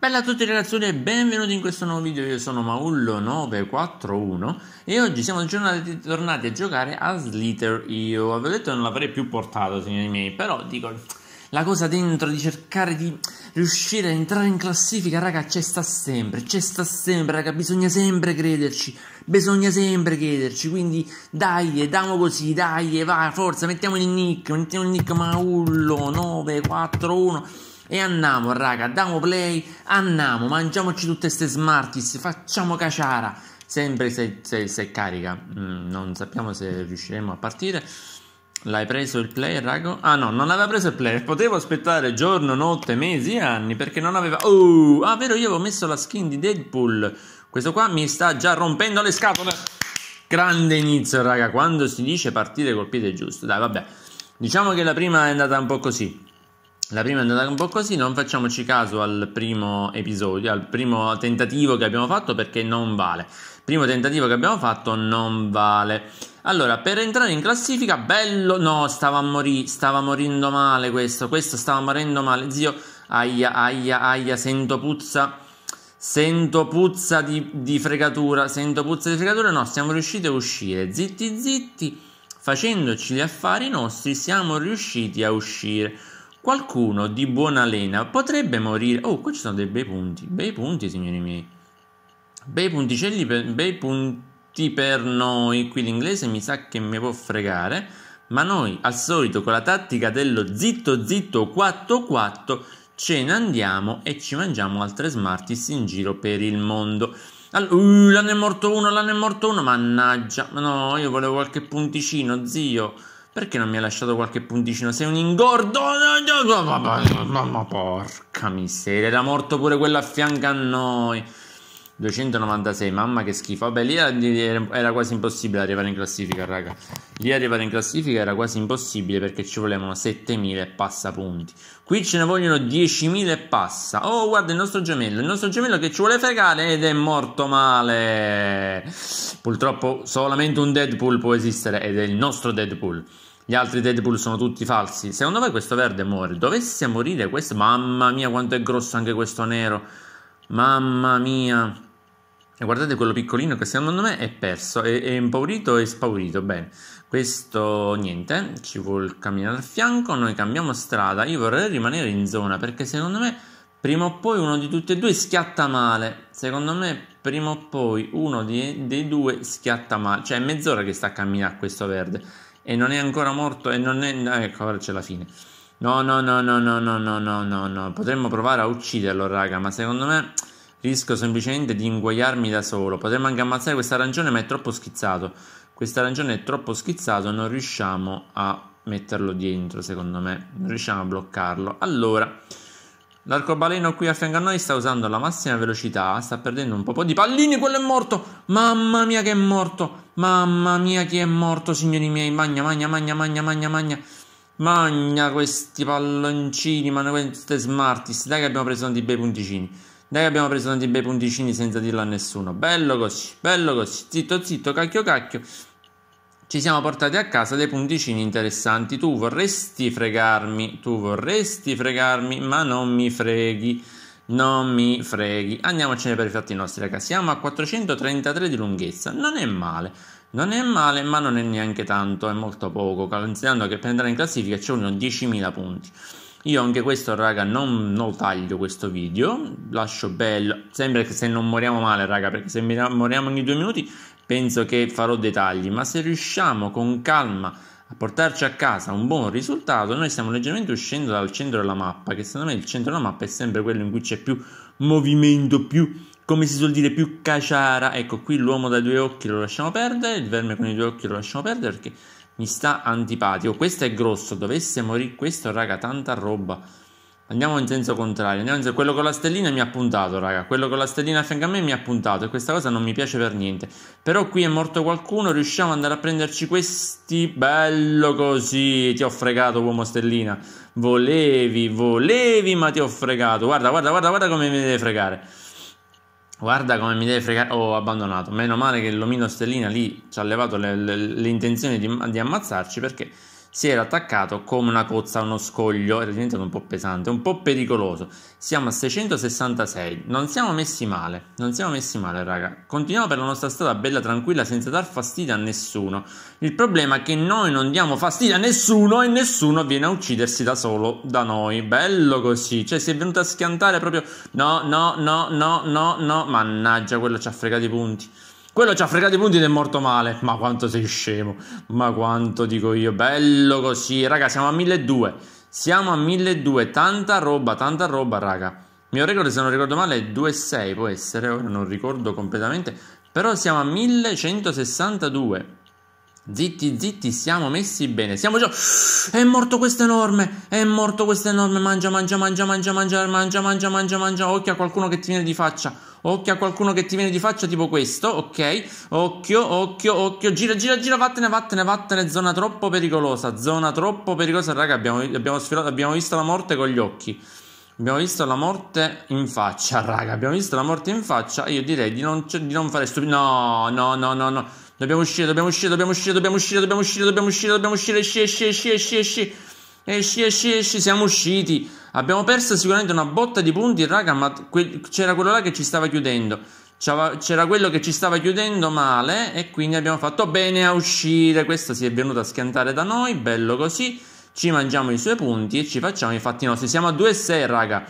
Bella a tutti ragazzi e benvenuti in questo nuovo video, io sono Maullo941 e oggi siamo giornati, tornati a giocare a Slither Io avevo detto che non l'avrei più portato signori miei, però dico la cosa dentro di cercare di riuscire a entrare in classifica raga c'è sta sempre, c'è sta sempre raga bisogna sempre crederci, bisogna sempre crederci quindi dai, damo così, dai, va, forza, mettiamo il nick, mettiamo il nick Maullo941 e andiamo, raga, diamo play, andiamo, mangiamoci tutte ste Smarties, facciamo caciara. Sempre se, se, se carica, mm, non sappiamo se riusciremo a partire. L'hai preso il player, raga? Ah no, non aveva preso il player, potevo aspettare giorno, notte, mesi, anni, perché non aveva... Oh, ah vero, io avevo messo la skin di Deadpool. Questo qua mi sta già rompendo le scatole. Grande inizio, raga, quando si dice partire col piede giusto. Dai, vabbè. Diciamo che la prima è andata un po' così. La prima è andata un po' così, non facciamoci caso al primo episodio, al primo tentativo che abbiamo fatto perché non vale. Primo tentativo che abbiamo fatto non vale. Allora, per entrare in classifica, bello, no, stava, morì, stava morendo male questo, questo stava morendo male, zio, aia, aia, aia, sento puzza, sento puzza di, di fregatura, sento puzza di fregatura, no, siamo riusciti a uscire, zitti, zitti, facendoci gli affari nostri, siamo riusciti a uscire. Qualcuno di buona lena potrebbe morire. Oh, qui ci sono dei bei punti. Bei punti, signori miei. Bei punticelli, per, bei punti per noi. Qui l'inglese mi sa che mi può fregare. Ma noi, al solito, con la tattica dello zitto zitto 4-4, ce ne andiamo e ci mangiamo altre Smarties in giro per il mondo. All- uh, l'hanno morto uno, l'hanno morto uno, mannaggia. No, io volevo qualche punticino, zio. Perché non mi ha lasciato qualche punticino? Sei un ingordo! Ma porca miseria, era morto pure quello a fianco a noi. 296, mamma che schifo. Vabbè, lì era, era, quasi impossibile arrivare in classifica, raga. Lì arrivare in classifica era quasi impossibile perché ci volevano 7000 e passa punti. Qui ce ne vogliono 10.000 e passa. Oh, guarda il nostro gemello, il nostro gemello che ci vuole fregare ed è morto male. Purtroppo solamente un Deadpool può esistere ed è il nostro Deadpool gli altri Deadpool sono tutti falsi. Secondo voi questo verde muore? Dovesse morire questo? Mamma mia, quanto è grosso anche questo nero. Mamma mia. E guardate quello piccolino che secondo me è perso, è, è impaurito e spaurito. Bene, questo niente, ci vuol camminare al fianco, noi cambiamo strada. Io vorrei rimanere in zona perché secondo me prima o poi uno di tutti e due schiatta male. Secondo me prima o poi uno di, dei due schiatta male. Cioè è mezz'ora che sta a camminare questo verde e non è ancora morto e non è... Ah, ecco, ora c'è la fine. No, no, no, no, no, no, no, no, no, no. Potremmo provare a ucciderlo, raga, ma secondo me rischio semplicemente di inguaiarmi da solo. Potremmo anche ammazzare questa arancione, ma è troppo schizzato. Questa arancione è troppo schizzato, non riusciamo a metterlo dentro, secondo me. Non riusciamo a bloccarlo. Allora, l'arcobaleno qui a fianco a noi sta usando la massima velocità, sta perdendo un po di pallini, quello è morto! Mamma mia che è morto! Mamma mia, chi è morto, signori miei? Magna, magna, magna, magna, magna, magna. Magna questi palloncini, ma queste smarties. Dai che abbiamo preso tanti bei punticini. Dai che abbiamo preso tanti bei punticini senza dirlo a nessuno. Bello così, bello così. Zitto, zitto, cacchio, cacchio. Ci siamo portati a casa dei punticini interessanti. Tu vorresti fregarmi, tu vorresti fregarmi, ma non mi freghi. Non mi freghi, andiamocene per i fatti nostri ragazzi, siamo a 433 di lunghezza, non è male, non è male ma non è neanche tanto, è molto poco, considerando che per entrare in classifica ci vogliono 10.000 punti. Io anche questo, raga, non, non taglio questo video, lascio bello, sembra che se non moriamo male, raga, perché se moriamo ogni due minuti penso che farò dei tagli, ma se riusciamo con calma a portarci a casa un buon risultato, noi stiamo leggermente uscendo dal centro della mappa, che secondo me il centro della mappa è sempre quello in cui c'è più movimento, più come si suol dire più caciara. Ecco, qui l'uomo dai due occhi lo lasciamo perdere, il verme con i due occhi lo lasciamo perdere perché mi sta antipatico. Questo è grosso, dovesse morire questo, raga, tanta roba. Andiamo in senso contrario. Andiamo in senso... Quello con la stellina mi ha puntato, raga. Quello con la stellina a fianco a me mi ha puntato. E questa cosa non mi piace per niente. Però qui è morto qualcuno. Riusciamo ad andare a prenderci questi. Bello così. Ti ho fregato, uomo stellina. Volevi, volevi, ma ti ho fregato. Guarda, guarda, guarda, guarda come mi deve fregare. Guarda come mi deve fregare. Oh, ho oh, abbandonato. Meno male che l'omino stellina lì ci ha levato le, le, le intenzioni di, di ammazzarci perché si era attaccato come una cozza a uno scoglio, era diventato un po' pesante, un po' pericoloso. Siamo a 666, non siamo messi male, non siamo messi male raga. Continuiamo per la nostra strada bella tranquilla senza dar fastidio a nessuno. Il problema è che noi non diamo fastidio a nessuno e nessuno viene a uccidersi da solo da noi. Bello così, cioè si è venuto a schiantare proprio no, no, no, no, no, no, mannaggia, quello ci ha fregato i punti. Quello ci ha fregato i punti ed è morto male. Ma quanto sei scemo. Ma quanto dico io. Bello così. Raga, siamo a 1200. Siamo a 1200. Tanta roba, tanta roba, raga. Il mio record, se non ricordo male, è 2,6. Può essere. Ora non ricordo completamente. Però siamo a 1162. Zitti, zitti, siamo messi bene. Siamo già. È morto questo enorme. È morto questo enorme. Mangia, mangia, mangia, mangia, mangia, mangia, mangia, mangia, mangia. Occhio a qualcuno che ti viene di faccia. Occhio a qualcuno che ti viene di faccia, tipo questo. Ok. Occhio, occhio, occhio. Gira, gira, gira. Vattene, vattene, vattene. Zona troppo pericolosa. Zona troppo pericolosa. Raga, abbiamo, abbiamo, sfilato, abbiamo visto la morte con gli occhi. Abbiamo visto la morte in faccia, raga. Abbiamo visto la morte in faccia. E io direi di non, cioè, di non fare stupido. No, no, no, no, no. Dobbiamo uscire, dobbiamo uscire, dobbiamo uscire, dobbiamo uscire, dobbiamo uscire, dobbiamo uscire, dobbiamo uscire, esci, esci, esci, esci, esci. Esci, esci, esci, siamo usciti. Abbiamo perso sicuramente una botta di punti, raga, ma que- c'era quello là che ci stava chiudendo. C'era quello che ci stava chiudendo male e quindi abbiamo fatto bene a uscire. Questa si è venuta a schiantare da noi, bello così. Ci mangiamo i suoi punti e ci facciamo i fatti nostri. Siamo a 2-6, raga.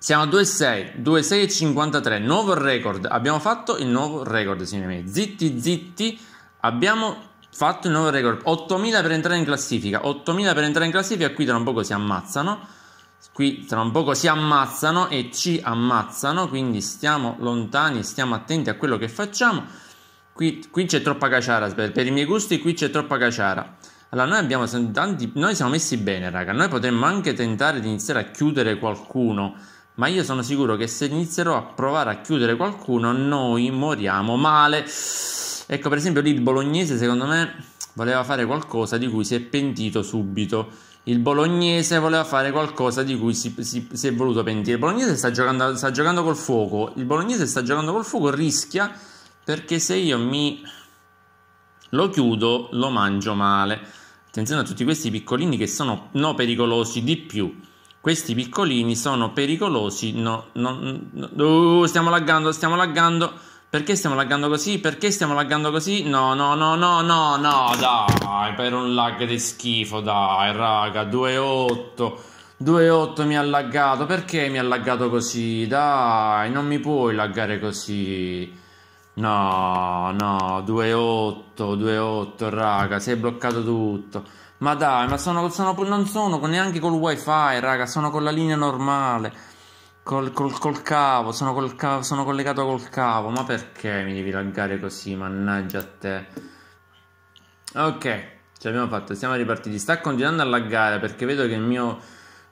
Siamo a 2,6, 2,6 e 53, nuovo record. Abbiamo fatto il nuovo record, signori miei. Zitti, zitti, abbiamo fatto il nuovo record. 8000 per entrare in classifica. 8000 per entrare in classifica. Qui tra un poco si ammazzano. Qui tra un poco si ammazzano e ci ammazzano. Quindi stiamo lontani, stiamo attenti a quello che facciamo. Qui, qui c'è troppa caciara. Per, per i miei gusti, qui c'è troppa caciara. Allora, noi, abbiamo tanti, noi siamo messi bene, raga. Noi potremmo anche tentare di iniziare a chiudere qualcuno ma io sono sicuro che se inizierò a provare a chiudere qualcuno noi moriamo male. Ecco, per esempio lì il bolognese secondo me voleva fare qualcosa di cui si è pentito subito. Il bolognese voleva fare qualcosa di cui si, si, si è voluto pentire. Il bolognese sta giocando, sta giocando col fuoco. Il bolognese sta giocando col fuoco, rischia perché se io mi lo chiudo lo mangio male. Attenzione a tutti questi piccolini che sono no pericolosi di più. Questi piccolini sono pericolosi. No, no, no uh, stiamo laggando, stiamo laggando. Perché stiamo laggando così? Perché stiamo laggando così? No, no, no, no, no, no, dai, per un lag di schifo, dai, raga, 2.8, 2.8 mi ha laggato, perché mi ha laggato così? Dai, non mi puoi laggare così. No, no, 2.8, 2.8, raga, sei bloccato tutto. Ma dai, ma sono, sono, non sono neanche col wifi, raga, sono con la linea normale. Col, col, col cavo, sono, col cavo, sono collegato col cavo. Ma perché mi devi laggare così? Mannaggia a te. Ok, ce l'abbiamo fatto, siamo ripartiti. Sta continuando a laggare perché vedo che il mio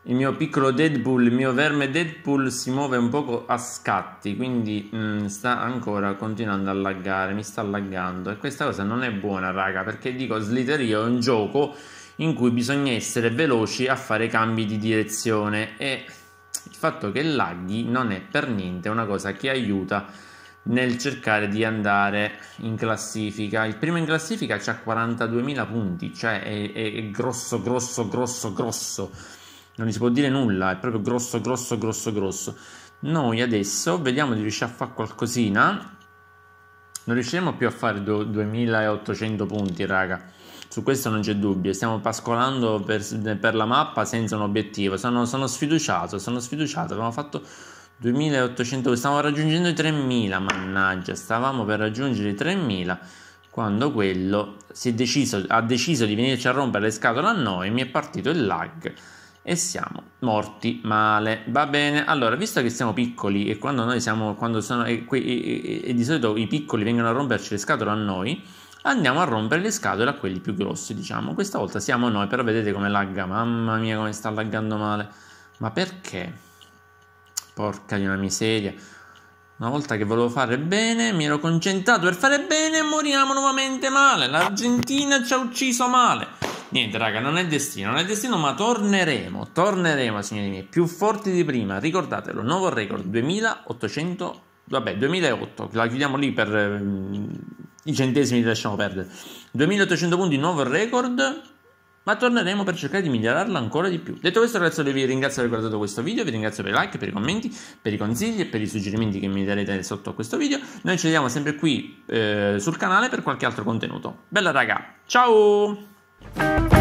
il mio piccolo Deadpool, il mio verme Deadpool si muove un poco a scatti, quindi mh, mm, sta ancora continuando a laggare, mi sta laggando e questa cosa non è buona, raga, perché dico Slitterio è un gioco in cui bisogna essere veloci a fare cambi di direzione e il fatto che laghi non è per niente una cosa che aiuta nel cercare di andare in classifica. Il primo in classifica c'ha 42.000 punti, cioè è, è grosso, grosso, grosso, grosso non gli si può dire nulla, è proprio grosso, grosso, grosso, grosso. Noi adesso vediamo di riuscire a fare qualcosina. Non riusciremo più a fare 2800 punti, raga. Su questo non c'è dubbio. Stiamo pascolando per, per la mappa senza un obiettivo. Sono, sono, sfiduciato, sono sfiduciato. Abbiamo fatto 2800, stavamo raggiungendo i 3000, mannaggia. Stavamo per raggiungere i 3000 quando quello deciso, ha deciso di venirci a rompere le scatole a noi mi è partito il lag e siamo morti male. Va bene, allora, visto che siamo piccoli e quando noi siamo, quando sono, e, e, e, e, di solito i piccoli vengono a romperci le scatole a noi, andiamo a rompere le scatole a quelli più grossi, diciamo. Questa volta siamo noi, però vedete come lagga, mamma mia come sta laggando male. Ma perché? Porca di una miseria. Una volta che volevo fare bene, mi ero concentrato per fare bene e moriamo nuovamente male. L'Argentina ci ha ucciso male. Niente, raga, non è destino, non è destino, ma torneremo, torneremo, signori miei, più forti di prima. Ricordatelo, nuovo record 2800, vabbè, 2008, la chiudiamo lì per eh, i centesimi li lasciamo perdere. 2800 punti, nuovo record ma torneremo per cercare di migliorarla ancora di più. Detto questo ragazzi, vi ringrazio per aver guardato questo video, vi ringrazio per i like, per i commenti, per i consigli e per i suggerimenti che mi darete sotto a questo video. Noi ci vediamo sempre qui eh, sul canale per qualche altro contenuto. Bella raga, ciao! you.